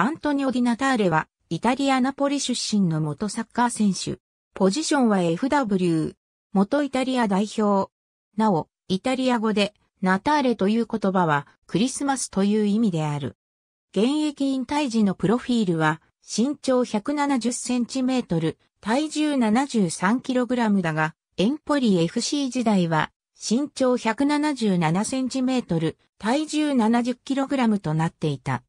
アントニオ・ディナターレは、イタリア・ナポリ出身の元サッカー選手。ポジションは FW。元イタリア代表。なお、イタリア語で、ナターレという言葉は、クリスマスという意味である。現役引退時のプロフィールは、身長170センチメートル、体重73キログラムだが、エンポリ FC 時代は、身長177センチメートル、体重70キログラムとなっていた。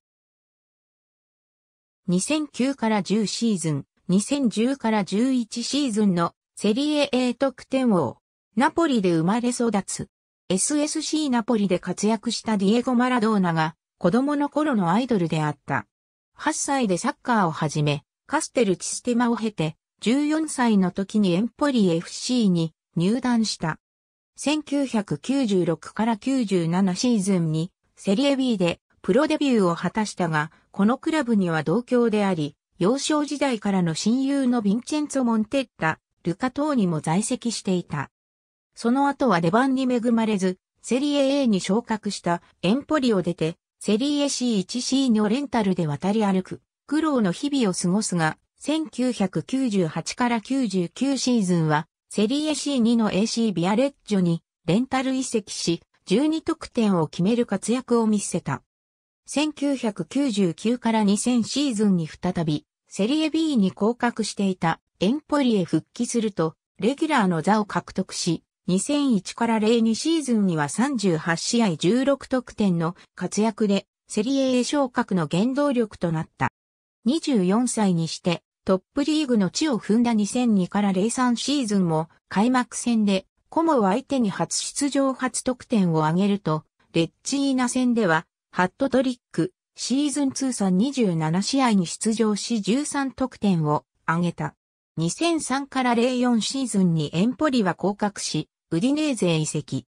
2009から10シーズン、2010から11シーズンのセリエ A 得点王。ナポリで生まれ育つ。SSC ナポリで活躍したディエゴ・マラドーナが子供の頃のアイドルであった。8歳でサッカーを始め、カステル・チステマを経て、14歳の時にエンポリ FC に入団した。1996から97シーズンにセリエ B でプロデビューを果たしたが、このクラブには同郷であり、幼少時代からの親友のヴィンチェンツォ・モンテッタ、ルカ等にも在籍していた。その後は出番に恵まれず、セリエ A に昇格したエンポリを出て、セリエ C1C のレンタルで渡り歩く、苦労の日々を過ごすが、1998から99シーズンは、セリエ C2 の AC ビアレッジョにレンタル移籍し、12得点を決める活躍を見せた。1999から2000シーズンに再び、セリエ B に降格していたエンポリへ復帰すると、レギュラーの座を獲得し、2001から02シーズンには38試合16得点の活躍で、セリエ A 昇格の原動力となった。24歳にして、トップリーグの地を踏んだ2002から03シーズンも開幕戦でコモを相手に初出場初得点を挙げると、レッチーナ戦ではハットトリック、シーズン通算27試合に出場し13得点を挙げた。2003から04シーズンにエンポリは降格し、ウディネーゼ移籍。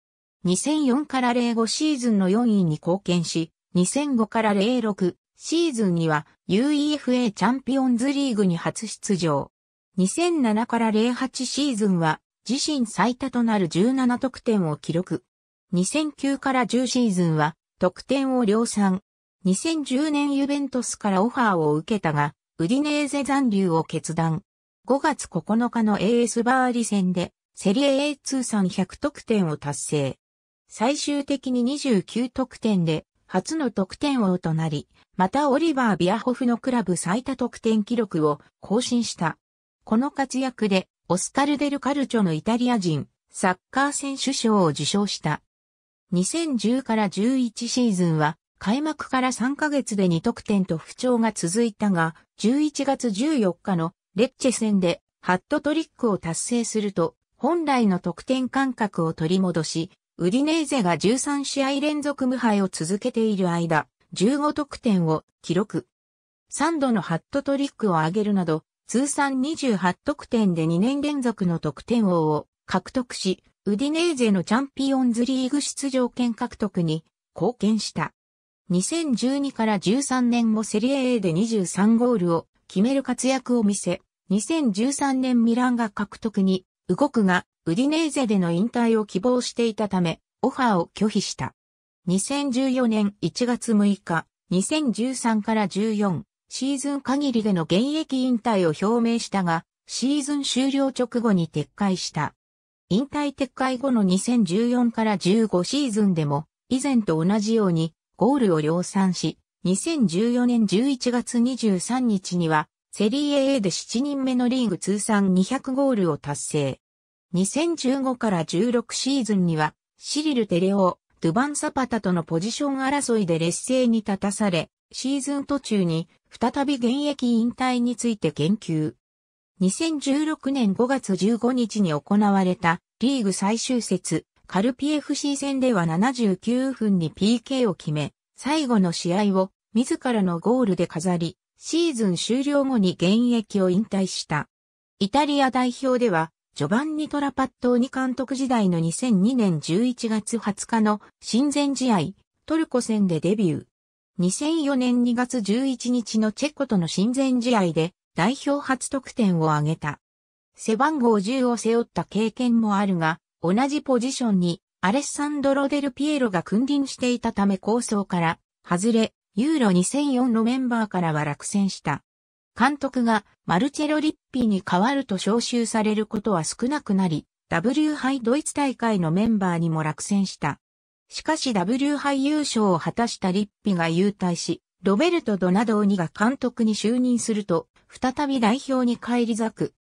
2004から05シーズンの4位に貢献し、2005から06シーズンには UEFA チャンピオンズリーグに初出場。2007から08シーズンは自身最多となる17得点を記録。2009から10シーズンは得点を量産。2010年ユベントスからオファーを受けたが、ウディネーゼ残留を決断。5月9日の AS バーリ戦で、セリエ A 通算100得点を達成。最終的に29得点で、初の得点王となり、またオリバー・ビアホフのクラブ最多得点記録を更新した。この活躍で、オスカル・デル・カルチョのイタリア人、サッカー選手賞を受賞した。2010から11シーズンは開幕から3ヶ月で2得点と不調が続いたが、11月14日のレッチェ戦でハットトリックを達成すると、本来の得点感覚を取り戻し、ウディネーゼが13試合連続無敗を続けている間、15得点を記録。3度のハットトリックを上げるなど、通算28得点で2年連続の得点王を獲得し、ウディネーゼのチャンピオンズリーグ出場権獲得に貢献した。2012から13年もセリエ A で23ゴールを決める活躍を見せ、2013年ミランが獲得に動くが、ウディネーゼでの引退を希望していたため、オファーを拒否した。2014年1月6日、2013から14シーズン限りでの現役引退を表明したが、シーズン終了直後に撤回した。引退撤回後の2014から15シーズンでも、以前と同じようにゴールを量産し、2014年11月23日には、セリエ A で7人目のリーグ通算200ゴールを達成。2015から16シーズンには、シリル・テレオ、ドゥバン・サパタとのポジション争いで劣勢に立たされ、シーズン途中に再び現役引退について言及。2016年5月15日に行われたリーグ最終節、カルピ FC 戦では79分に PK を決め、最後の試合を自らのゴールで飾り、シーズン終了後に現役を引退した。イタリア代表では、ジョバンニ・トラパットーニ監督時代の2002年11月20日の親善試合、トルコ戦でデビュー。2004年2月11日のチェコとの親善試合で代表初得点を挙げた。背番号10を背負った経験もあるが、同じポジションにアレッサンドロ・デル・ピエロが君臨していたため構想から外れ、ユーロ2004のメンバーからは落選した。監督がマルチェロ・リッピーに代わると招集されることは少なくなり、W 杯ドイツ大会のメンバーにも落選した。しかし W 杯優勝を果たしたリッピが優退し、ロベルト・ドナドーニが監督に就任すると、再び代表に返り咲く。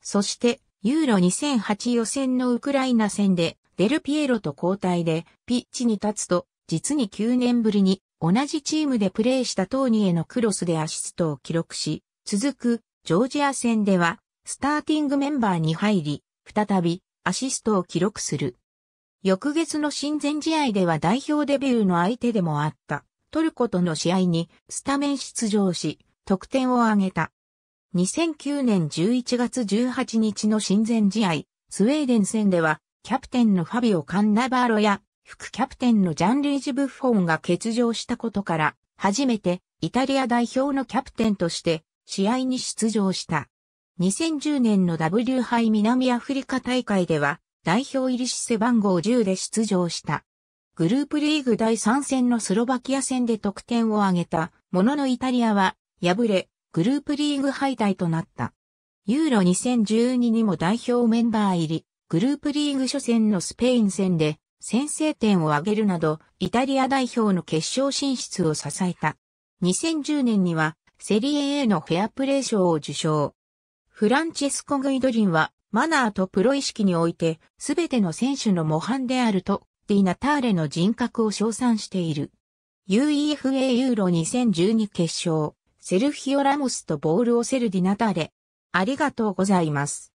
そして、ユーロ2008予選のウクライナ戦で、デルピエロと交代で、ピッチに立つと、実に9年ぶりに、同じチームでプレーしたトーニへのクロスでアシストを記録し、続く、ジョージア戦では、スターティングメンバーに入り、再び、アシストを記録する。翌月の親善試合では代表デビューの相手でもあった。トルコとの試合にスタメン出場し、得点を挙げた。2009年11月18日の親善試合、スウェーデン戦では、キャプテンのファビオ・カンナバーロや、副キャプテンのジャン・ルイジ・ブッフォンが欠場したことから、初めてイタリア代表のキャプテンとして試合に出場した。2010年の W 杯南アフリカ大会では代表入りし背番号10で出場した。グループリーグ第3戦のスロバキア戦で得点を挙げたもののイタリアは敗れ、グループリーグ敗退となった。ユーロ2012にも代表メンバー入り、グループリーグ初戦のスペイン戦で先制点を挙げるなど、イタリア代表の決勝進出を支えた。2010年にはセリエ A のフェアプレー賞を受賞。フランチェスコ・グイドリンはマナーとプロ意識において、すべての選手の模範であるとディ・ナターレの人格を称賛している。UEFA ユーロ2012決勝、セルヒオ・ラモスとボールをセルディ・ナターレ。ありがとうございます。